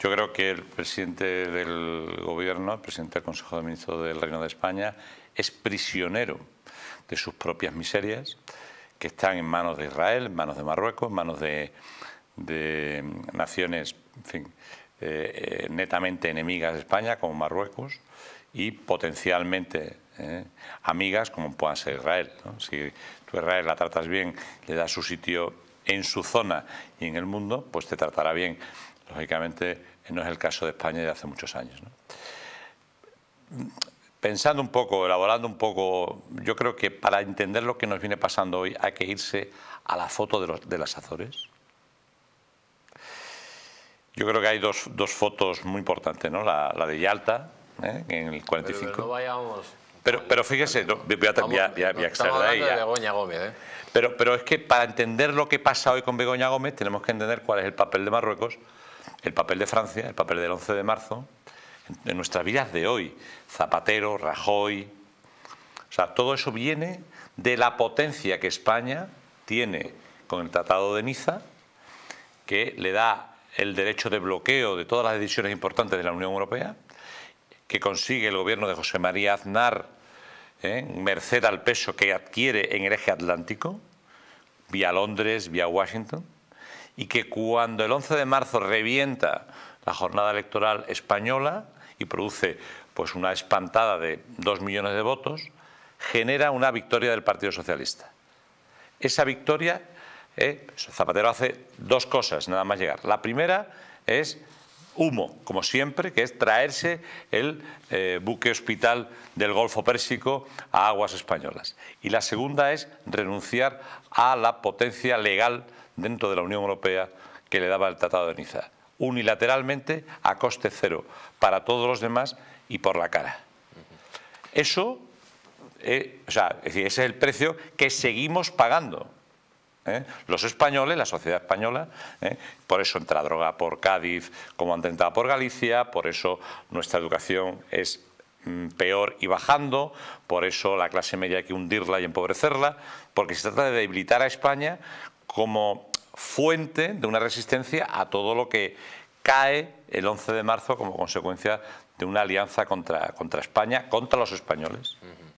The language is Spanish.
Yo creo que el presidente del Gobierno, el presidente del Consejo de Ministros del Reino de España, es prisionero de sus propias miserias, que están en manos de Israel, en manos de Marruecos, en manos de, naciones en fin, eh, eh, netamente enemigas de España, como Marruecos, y potencialmente eh, amigas como pueda ser Israel. Si tú a Israel la tratas bien, le das su sitio en su zona y en el mundo, pues te tratará bien Lógicamente no es el caso de España de hace muchos años. Pensando un poco, elaborando un poco, yo creo que para entender lo que nos viene pasando hoy hay que irse a la foto de, las Azores. Yo creo que hay dos, fotos muy importantes, ¿no? la, de Yalta, ¿eh? en el 45. Pero, fíjese, voy a, Vamos, ahí, ¿eh? Pero, pero es que para entender lo que pasa hoy con Begoña Gómez tenemos que entender cuál es el papel de Marruecos el papel de Francia, el papel del 11 de marzo, en, nuestras vidas de hoy, Zapatero, Rajoy, o sea, todo eso viene de la potencia que España tiene con el Tratado de Niza, que le da el derecho de bloqueo de todas las decisiones importantes de la Unión Europea, que consigue el gobierno de José María Aznar, ¿eh? merced al peso que adquiere en el eje atlántico, vía Londres, vía Washington y que cuando el 11 de marzo revienta la jornada electoral española y produce pues una espantada de dos millones de votos, genera una victoria del Partido Socialista. Esa victoria, eh, Zapatero hace dos cosas, nada más llegar. La primera es humo, como siempre, que es traerse el eh, buque hospital del Golfo Pérsico a aguas españolas. Y la segunda es renunciar a la potencia legal dentro de la Unión Europea que le daba el Tratado de Niza, unilateralmente a coste cero para todos los demás y por la cara. Eso, eh, o sea, ese es el precio que seguimos pagando ¿eh? los españoles, la sociedad española, ¿eh? por eso entra droga por Cádiz, como han entrado por Galicia, por eso nuestra educación es mm, peor y bajando, por eso la clase media hay que hundirla y empobrecerla, porque se trata de debilitar a España como fuente de una resistencia a todo lo que cae el 11 de marzo como consecuencia de una alianza contra, España, contra los españoles.